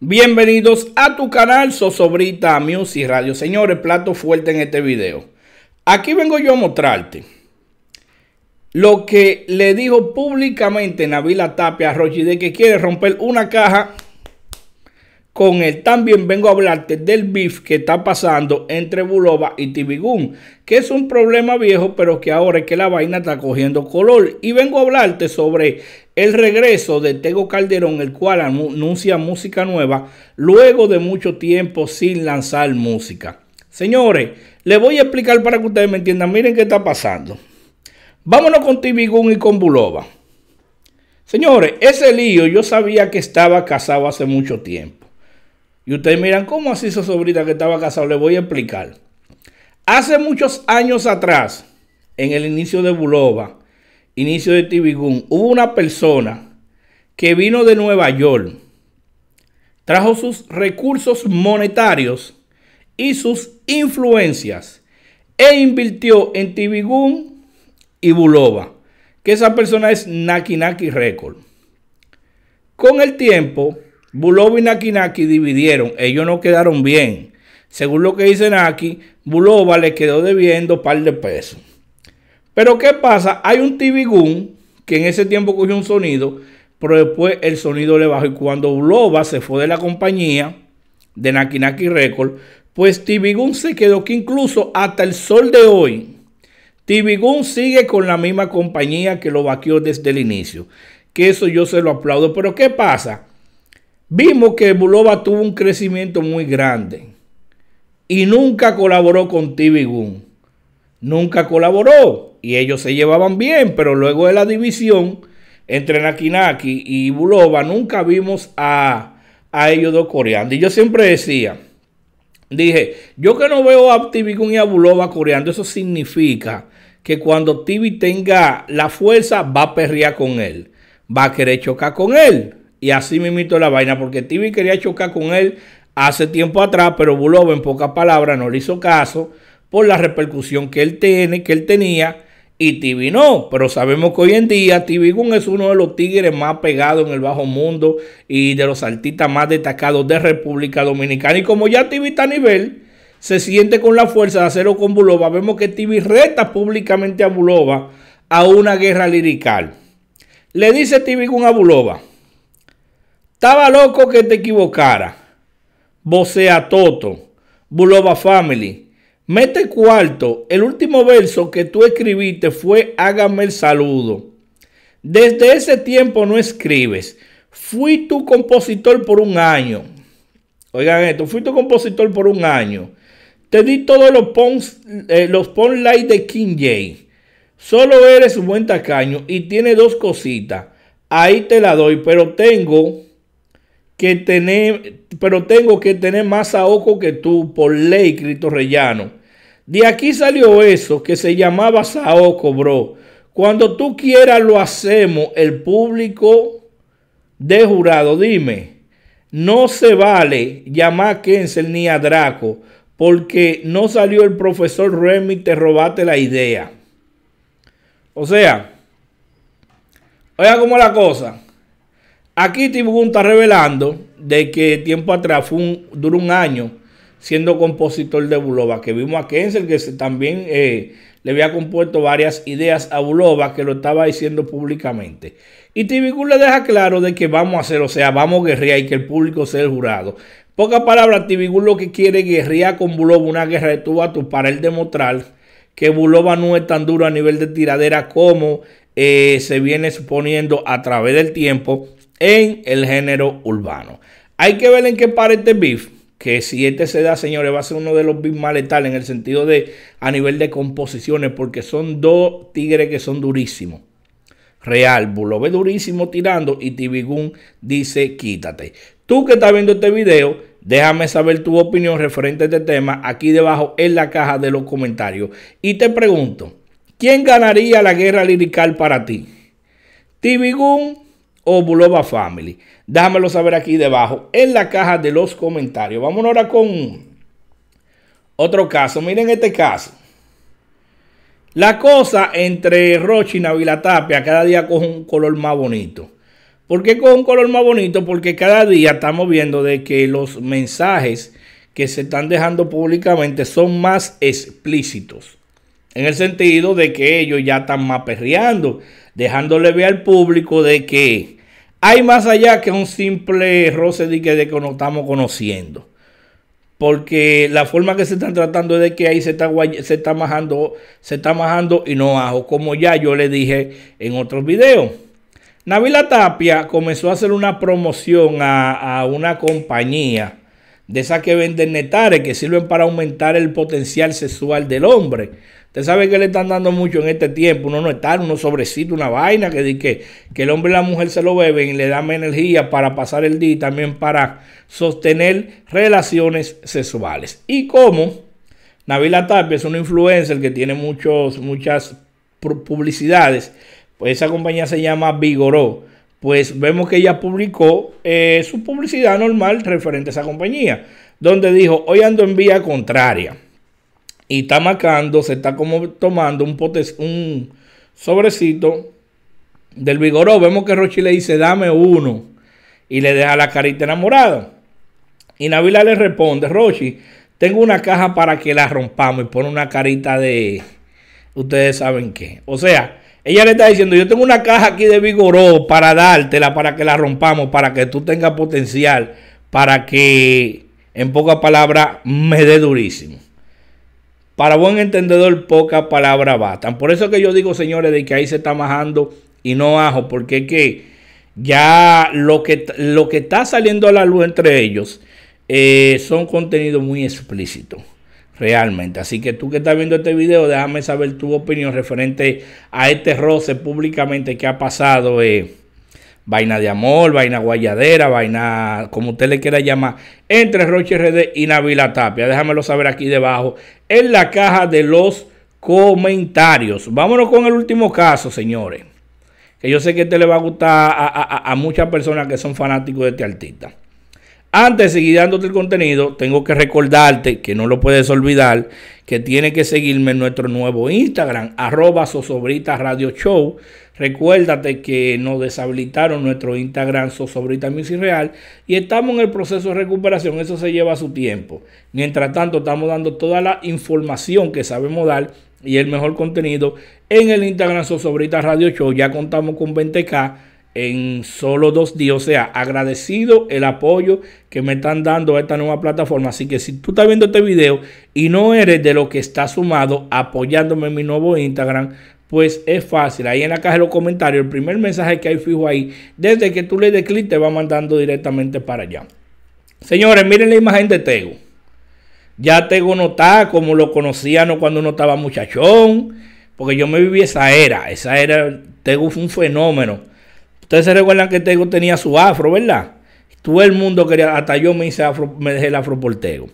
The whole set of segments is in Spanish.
Bienvenidos a tu canal Sosobrita Music Radio. Señores, plato fuerte en este video. Aquí vengo yo a mostrarte lo que le dijo públicamente Navila Tapia a Rochi de que quiere romper una caja con él. También vengo a hablarte del beef que está pasando entre Buloba y Tibigún, que es un problema viejo, pero que ahora es que la vaina está cogiendo color. Y vengo a hablarte sobre el regreso de Tego Calderón, el cual anuncia música nueva luego de mucho tiempo sin lanzar música. Señores, les voy a explicar para que ustedes me entiendan. Miren qué está pasando. Vámonos con Tibigún y con Buloba. Señores, ese lío yo sabía que estaba casado hace mucho tiempo. Y ustedes miran, ¿cómo así su sobrina que estaba casado? Le voy a explicar. Hace muchos años atrás, en el inicio de Buloba, inicio de Tibigún, hubo una persona que vino de Nueva York, trajo sus recursos monetarios y sus influencias e invirtió en Tibigún y Buloba, que esa persona es Naki Naki Record. Con el tiempo, Buloba y Naki dividieron, ellos no quedaron bien. Según lo que dice Naki, Buloba le quedó debiendo par de pesos. Pero ¿qué pasa? Hay un TV que en ese tiempo cogió un sonido, pero después el sonido le bajó. Y cuando Bulova se fue de la compañía de Nakinaki Naki Record, pues TV se quedó que incluso hasta el sol de hoy, TV sigue con la misma compañía que lo vaqueó desde el inicio. Que eso yo se lo aplaudo. Pero ¿qué pasa? Vimos que Bulova tuvo un crecimiento muy grande y nunca colaboró con TV Nunca colaboró y ellos se llevaban bien, pero luego de la división entre Nakinaki y Bulova nunca vimos a, ellos dos coreando. Y yo siempre decía, dije, yo que no veo a tibi y a Bulova coreando, eso significa que cuando Tibi tenga la fuerza va a perrear con él, va a querer chocar con él. Y así me imito la vaina, porque Tibi quería chocar con él hace tiempo atrás, pero Bulova en pocas palabras no le hizo caso por la repercusión que él tiene, que él tenía y TV no, pero sabemos que hoy en día TV Gun es uno de los tigres más pegados en el bajo mundo y de los artistas más destacados de República Dominicana. Y como ya TV está a nivel, se siente con la fuerza de hacerlo con Bulova. Vemos que TV reta públicamente a Bulova a una guerra lirical. Le dice TV Gun a Bulova: Estaba loco que te equivocara. Vocea Toto, Bulova Family. Mete cuarto, el último verso que tú escribiste fue hágame el saludo. Desde ese tiempo no escribes. Fui tu compositor por un año. Oigan esto, fui tu compositor por un año. Te di todos los pons, eh, los pon light de King J. Solo eres un buen tacaño y tiene dos cositas. Ahí te la doy, pero tengo que tener, pero tengo que tener más ojo que tú por ley, Cristo Rellano. De aquí salió eso que se llamaba Saoco, bro. Cuando tú quieras lo hacemos, el público de jurado. Dime, no se vale llamar a Kensel ni a Draco porque no salió el profesor Remy, te robaste la idea. O sea, oiga cómo la cosa. Aquí Tiburón está revelando de que tiempo atrás duró un año siendo compositor de Bulova, que vimos a Kensel. que también eh, le había compuesto varias ideas a Bulova, que lo estaba diciendo públicamente. Y Tibigul le deja claro de que vamos a hacer, o sea, vamos a guerrilla. y que el público sea el jurado. Poca palabra, Tibigul lo que quiere es guerrilla con Bulova, una guerra de tu a tu, para él demostrar que Bulova no es tan duro a nivel de tiradera como eh, se viene suponiendo a través del tiempo en el género urbano. Hay que ver en qué para este beef que si este se da, señores, va a ser uno de los más letales en el sentido de a nivel de composiciones, porque son dos tigres que son durísimos. Real, lo ve durísimo tirando y Tibigun dice quítate. Tú que estás viendo este video, déjame saber tu opinión referente a este tema aquí debajo en la caja de los comentarios. Y te pregunto, ¿quién ganaría la guerra lirical para ti? Tibigun? o Bulova Family? Déjamelo saber aquí debajo en la caja de los comentarios. Vamos ahora con otro caso. Miren este caso. La cosa entre Rochina y la Tapia cada día coge un color más bonito. ¿Por qué coge un color más bonito? Porque cada día estamos viendo de que los mensajes que se están dejando públicamente son más explícitos. En el sentido de que ellos ya están más perreando dejándole ver al público de que hay más allá que un simple roce de que, nos estamos conociendo. Porque la forma que se están tratando es de que ahí se está, se majando, se está majando y no ajo, como ya yo le dije en otros videos. Navila Tapia comenzó a hacer una promoción a una compañía de esas que venden netares, que sirven para aumentar el potencial sexual del hombre. Usted sabe que le están dando mucho en este tiempo, uno no está, uno sobrecito, una vaina, que, que, que el hombre y la mujer se lo beben y le dan energía para pasar el día y también para sostener relaciones sexuales. Y como Navila Tapia es una influencer que tiene muchos, muchas publicidades, pues esa compañía se llama Vigoró pues vemos que ella publicó eh, su publicidad normal referente a esa compañía, donde dijo, hoy ando en vía contraria. Y está marcando, se está como tomando un, potes, un sobrecito del vigoró. Vemos que Rochi le dice, dame uno. Y le deja la carita enamorada. Y Navila le responde, Rochi, tengo una caja para que la rompamos. Y pone una carita de, ustedes saben qué. O sea, ella le está diciendo, yo tengo una caja aquí de vigoró para dártela, para que la rompamos, para que tú tengas potencial, para que, en pocas palabras, me dé durísimo. Para buen entendedor, pocas palabras bastan. Por eso que yo digo, señores, de que ahí se está majando y no ajo, porque es que ya lo que, lo que está saliendo a la luz entre ellos eh, son contenidos muy explícitos realmente. Así que tú que estás viendo este video, déjame saber tu opinión referente a este roce públicamente que ha pasado. Eh, vaina de amor, vaina guayadera, vaina como usted le quiera llamar, entre Roche RD y Navila Tapia. Déjamelo saber aquí debajo en la caja de los comentarios. Vámonos con el último caso, señores. Que yo sé que este le va a gustar a, a muchas personas que son fanáticos de este artista. Antes de seguir dándote el contenido, tengo que recordarte que no lo puedes olvidar, que tienes que seguirme en nuestro nuevo Instagram, arroba Sosobrita Radio Show. Recuérdate que nos deshabilitaron nuestro Instagram Sosobrita Music Real y estamos en el proceso de recuperación, eso se lleva su tiempo. Mientras tanto, estamos dando toda la información que sabemos dar y el mejor contenido en el Instagram Sosobrita Radio Show. Ya contamos con 20k en solo dos días. O sea, agradecido el apoyo que me están dando a esta nueva plataforma. Así que si tú estás viendo este video y no eres de lo que está sumado apoyándome en mi nuevo Instagram, pues es fácil. Ahí en la caja de los comentarios, el primer mensaje que hay fijo ahí, desde que tú le des clic, te va mandando directamente para allá. Señores, miren la imagen de Tego. Ya Tego no está como lo conocían cuando uno estaba muchachón. Porque yo me viví esa era. Esa era, Tego fue un fenómeno Ustedes se recuerdan que Tego tenía su afro, ¿verdad? Todo el mundo quería, hasta yo me hice afro, me dejé el afro por Tego.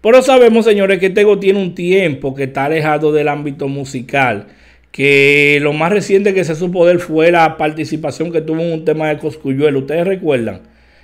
Pero sabemos, señores, que Tego tiene un tiempo que está alejado del ámbito musical. Que lo más reciente que se supo de él fue la participación que tuvo en un tema de Coscuyuelo. Ustedes recuerdan.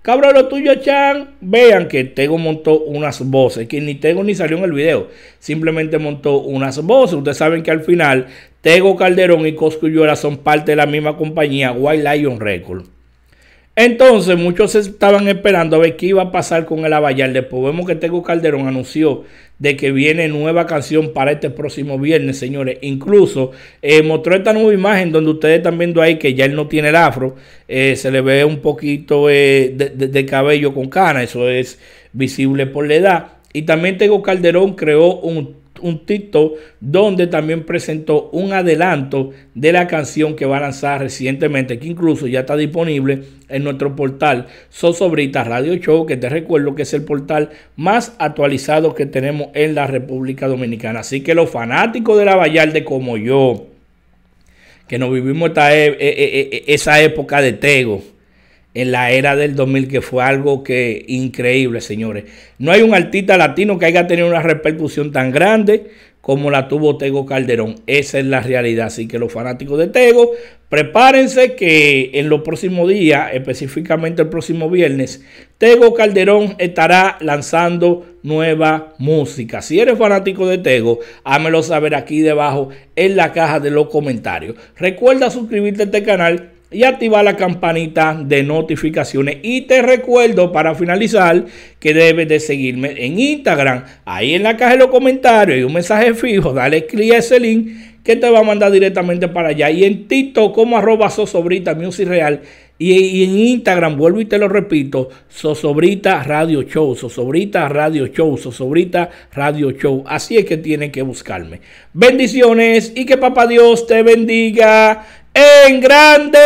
Cabrón, lo tuyo, Chan. Vean que Tego montó unas voces, que ni Tego ni salió en el video. Simplemente montó unas voces. Ustedes saben que al final Tego Calderón y Cosculluela son parte de la misma compañía, White Lion Record. Entonces, muchos estaban esperando a ver qué iba a pasar con el Abayal. Después vemos que Tego Calderón anunció de que viene nueva canción para este próximo viernes, señores. Incluso eh, mostró esta nueva imagen donde ustedes están viendo ahí que ya él no tiene el afro. Eh, se le ve un poquito eh, de, de cabello con cana. Eso es visible por la edad. Y también Tego Calderón creó un un TikTok donde también presentó un adelanto de la canción que va a lanzar recientemente, que incluso ya está disponible en nuestro portal Sosobrita Radio Show, que te recuerdo que es el portal más actualizado que tenemos en la República Dominicana. Así que los fanáticos de la Vallarde como yo, que nos vivimos e, e, e, esa época de Tego en la era del 2000, que fue algo que increíble, señores. No hay un artista latino que haya tenido una repercusión tan grande como la tuvo Tego Calderón. Esa es la realidad. Así que los fanáticos de Tego, prepárense que en los próximos días, específicamente el próximo viernes, Tego Calderón estará lanzando nueva música. Si eres fanático de Tego, hámelo saber aquí debajo en la caja de los comentarios. Recuerda suscribirte a este canal y activar la campanita de notificaciones. Y te recuerdo para finalizar que debes de seguirme en Instagram. Ahí en la caja de los comentarios y un mensaje fijo. Dale clic a ese link que te va a mandar directamente para allá. Y en TikTok como arroba sosobrita music real. Y, en Instagram, vuelvo y te lo repito, Sosobrita Radio Show, Sosobrita Radio Show, Sosobrita Radio Show. Así es que tienes que buscarme. Bendiciones y que papá Dios te bendiga en grande.